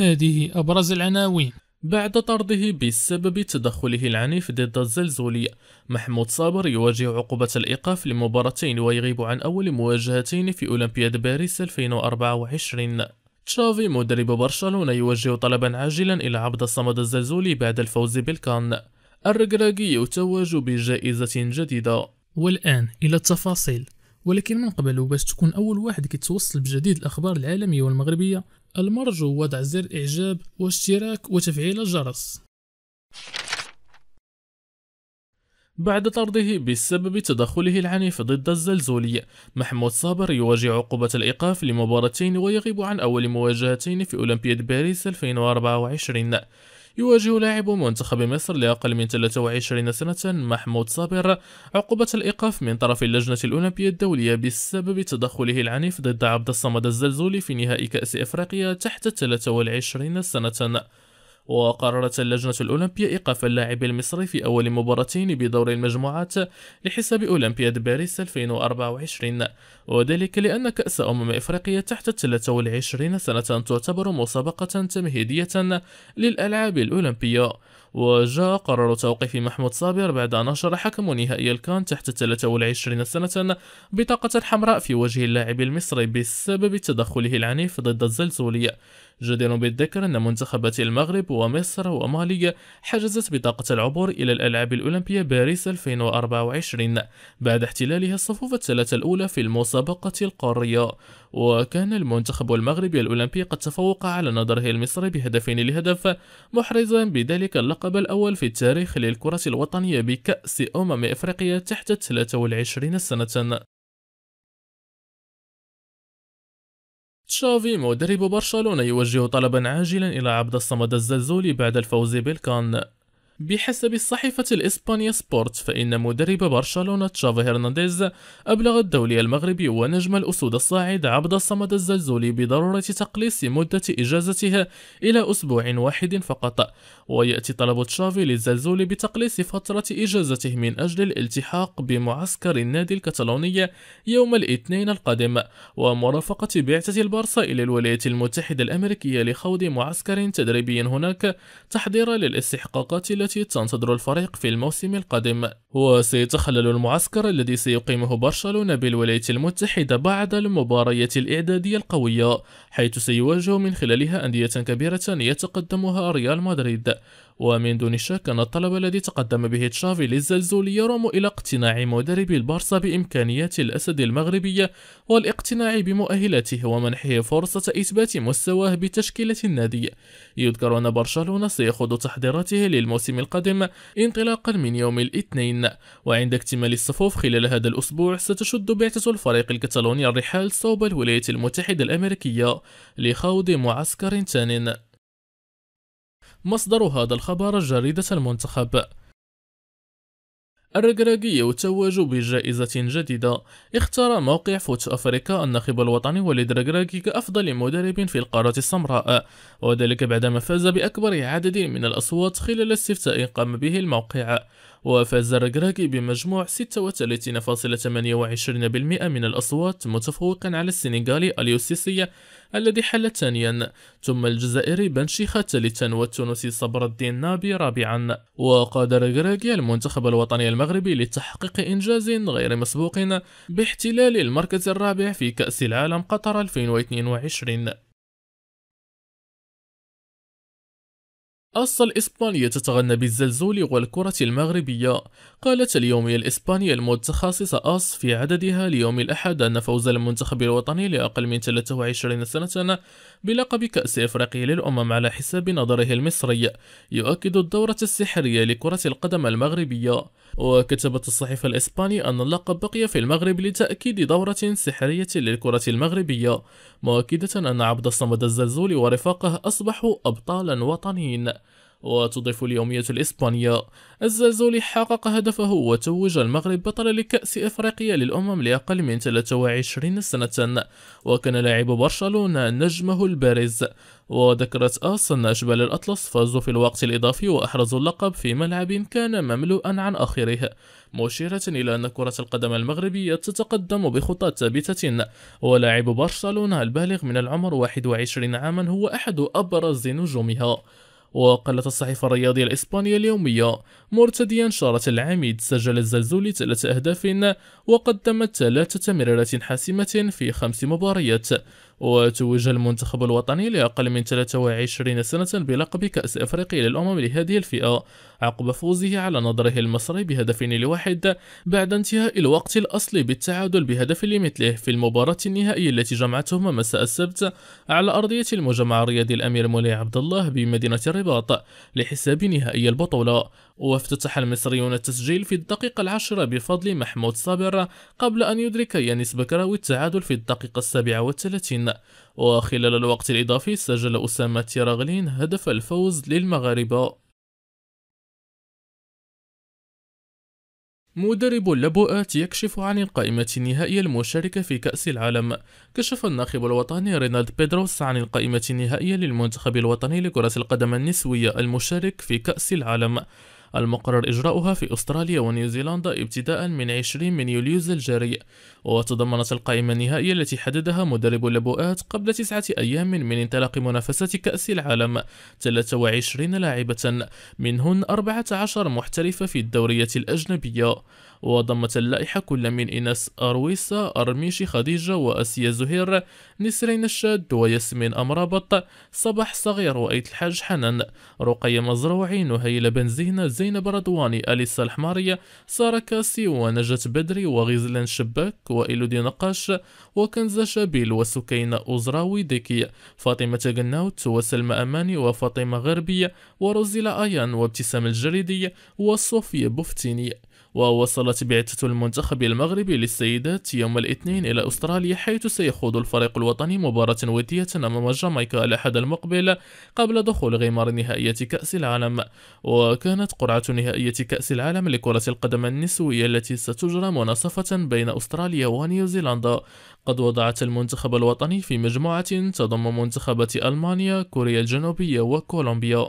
هذه أبرز العناوين بعد طرده بسبب تدخله العنيف ضد الزلزولي محمود صابر يواجه عقوبة الإيقاف لمباراتين ويغيب عن أول مواجهتين في أولمبياد باريس 2024 تشافي مدرب برشلونة يوجه طلبا عاجلا إلى عبد الصمد الزلزولي بعد الفوز بالكان الركراكي يتوج بجائزة جديدة والآن إلى التفاصيل ولكن من قبل باش تكون أول واحد كيتوصل بجديد الأخبار العالمية والمغربية المرجو وضع زر إعجاب واشتراك وتفعيل الجرس بعد طرده بسبب تدخله العنيف ضد الزلزولي محمود صابر يواجه عقوبة الإيقاف لمباراتين ويغيب عن أول مواجهتين في أولمبياد باريس 2024 يواجه لاعب منتخب مصر لأقل من 23 سنة محمود صابر عقوبة الإيقاف من طرف اللجنة الأولمبية الدولية بسبب تدخله العنيف ضد عبد الصمد الزلزولي في نهائي كأس إفريقيا تحت 23 سنة وقررت اللجنة الأولمبية إيقاف اللاعب المصري في أول مباراتين بدور المجموعات لحساب أولمبياد باريس 2024 وذلك لأن كأس أمم إفريقيا تحت 23 سنة تعتبر مسابقة تمهيدية للألعاب الأولمبية وجاء قرار توقيف محمود صابر بعد أن نشر حكم نهائي الكان تحت 23 سنة بطاقة حمراء في وجه اللاعب المصري بسبب تدخله العنيف ضد الزلزولية جدير بالذكر أن منتخبات المغرب ومصر ومالي حجزت بطاقة العبور إلى الألعاب الأولمبية باريس 2024 بعد احتلالها الصفوف الثلاثة الأولى في المسابقة القارية وكان المنتخب المغربي الأولمبي قد تفوق على نظره المصري بهدفين لهدف محرزا بذلك اللقب الأول في التاريخ للكرة الوطنية بكأس أمم إفريقيا تحت 23 سنة تشافي مدرب برشلونة يوجه طلبا عاجلا إلى عبد الصمد الزلزولي بعد الفوز بالكان بحسب الصحيفة الإسبانيا سبورت فإن مدرب برشلونة تشافي هرنانديز أبلغ الدولي المغربي ونجم الأسود الصاعد عبد الصمد الزلزولي بضرورة تقليص مدة إجازته إلى أسبوع واحد فقط ويأتي طلب تشافي للزلزولي بتقليص فترة إجازته من أجل الالتحاق بمعسكر النادي الكتالوني يوم الاثنين القادم ومرافقة بعثة البارسا إلى الولايات المتحدة الأمريكية لخوض معسكر تدريبي هناك تحضيرا للاستحقاقات التي التي تنتظر الفريق في الموسم القادم وسيتخلل المعسكر الذي سيقيمه برشلونة بالولايات المتحدة بعد المباريات الإعدادية القوية حيث سيواجه من خلالها أندية كبيرة يتقدمها ريال مدريد ومن دون شك أن الطلب الذي تقدم به تشافي للزلزول يرم إلى اقتناع مدرب البارسا بإمكانيات الأسد المغربية والاقتناع بمؤهلاته ومنحه فرصة إثبات مستواه بتشكيلة النادي يذكر أن برشلونة سيخوض تحضيراته للموسم القادم انطلاقا من يوم الاثنين وعند اكتمال الصفوف خلال هذا الأسبوع ستشد بعثة الفريق الكتالوني الرحال صوب الولايات المتحدة الأمريكية لخوض معسكر ثان مصدر هذا الخبر جريدة المنتخب الركراكي يتوج بجائزة جديدة اختار موقع فوت أفريكا الناخب الوطني وليد ركراكي كأفضل مدرب في القارة السمراء وذلك بعدما فاز بأكبر عدد من الأصوات خلال استفتاء قام به الموقع وفاز الركراكي بمجموع 36.28% من الأصوات متفوقا على السنغالي اليوسيسي الذي حل ثانيا ثم الجزائري بنشيخة ثالثا والتونسي صبر الدين نابي رابعا وقاد الركراكي المنتخب الوطني المغربي لتحقيق إنجاز غير مسبوق باحتلال المركز الرابع في كأس العالم قطر 2022 أصل الإسبانية تتغنى بالزلزول والكرة المغربية قالت اليومية الإسبانية المتخصصة أص في عددها ليوم الأحد أن فوز المنتخب الوطني لأقل من 23 سنة بلقب كأس إفريقيا للأمم على حساب نظره المصري يؤكد الدورة السحرية لكرة القدم المغربية وكتبت الصحيفة الإسبانية أن اللقب بقي في المغرب لتأكيد دورة سحرية للكرة المغربية مؤكدة أن عبد الصمد الزلزولي ورفاقه أصبحوا أبطالا وطنيين وتضيف اليومية الإسبانية الزازولي حقق هدفه وتوج المغرب بطل لكأس إفريقيا للأمم لأقل من 23 سنة وكان لاعب برشلونة نجمه البارز وذكرت أصلا أن جبال الأطلس فازوا في الوقت الإضافي وأحرزوا اللقب في ملعب كان مملوءا عن آخره مشيرة إلى أن كرة القدم المغربية تتقدم بخطى ثابتة ولاعب برشلونة البالغ من العمر 21 عاما هو أحد أبرز نجومها وقالت الصحيفة الرياضية الإسبانية اليومية مرتديا شارة العميد سجل الزلزولي ثلاثة أهداف وقدمت ثلاثة تمريرات حاسمة في خمس مباريات وتوج المنتخب الوطني لأقل من 23 سنة بلقب كأس أفريقيا للأمم لهذه الفئة عقب فوزه على نظره المصري بهدف لواحد بعد انتهاء الوقت الأصلي بالتعادل بهدف لمثله في المباراة النهائية التي جمعتهما مساء السبت على أرضية المجمع الرياضي الأمير مولاي عبد الله بمدينة الرباط لحساب نهائي البطولة وافتتح المصريون التسجيل في الدقيقة العشرة بفضل محمود صابر قبل أن يدرك يانيس بكراوي التعادل في الدقيقة السابعة والثلاثين وخلال الوقت الإضافي سجل أسامة تيراغلين هدف الفوز للمغاربة مدرب اللبؤات يكشف عن القائمة النهائية المشاركة في كأس العالم كشف الناخب الوطني رينالد بيدروس عن القائمة النهائية للمنتخب الوطني لكرة القدم النسوية المشارك في كأس العالم المقرر إجراؤها في أستراليا ونيوزيلندا ابتداء من 20 من يوليوز الجاري وتضمنت القائمة النهائية التي حددها مدرب اللبؤات قبل تسعة أيام من انطلاق منافسة كأس العالم 23 لاعبة منهن 14 محترفة في الدورية الأجنبية وضمت اللائحة كل من إناس أرويسة أرميشي خديجة وأسيا زهير نسرين الشاد وياسمين أمرابط صباح صغير وأيت الحاج حنان رقية مزروعي نهيلة بن زينة زينب رضواني أليسا الحمارية سارة كاسي ونجاة بدري وغزلان شباك وإيلودي نقاش وكنزة شابيل وسكينة أزراوي ديكي فاطمة جناوت وسلمى أماني وفاطمة غربية وروزيلا آيان وابتسام الجريدي وصوفيا بوفتيني ووصلت بعثة المنتخب المغربي للسيدات يوم الاثنين إلى أستراليا حيث سيخوض الفريق الوطني مباراة ودية أمام جامايكا الأحد المقبل قبل دخول غمار نهائية كأس العالم وكانت قرعة نهائية كأس العالم لكرة القدم النسوية التي ستجرى مناصفة بين أستراليا ونيوزيلندا قد وضعت المنتخب الوطني في مجموعة تضم منتخبات ألمانيا كوريا الجنوبية وكولومبيا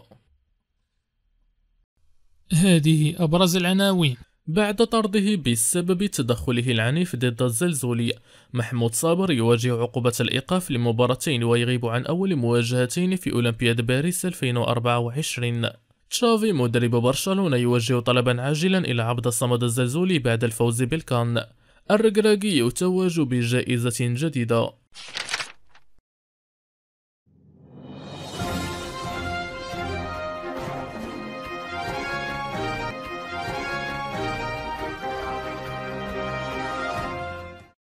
هذه أبرز العناوين بعد طرده بسبب تدخله العنيف ضد الزلزولي محمود صابر يواجه عقوبة الإيقاف لمباراتين ويغيب عن أول مواجهتين في أولمبياد باريس 2024 تشافي مدرب برشلونة يوجه طلبا عاجلا إلى عبد الصمد الزلزولي بعد الفوز بالكان الركراكي يتوج بجائزة جديدة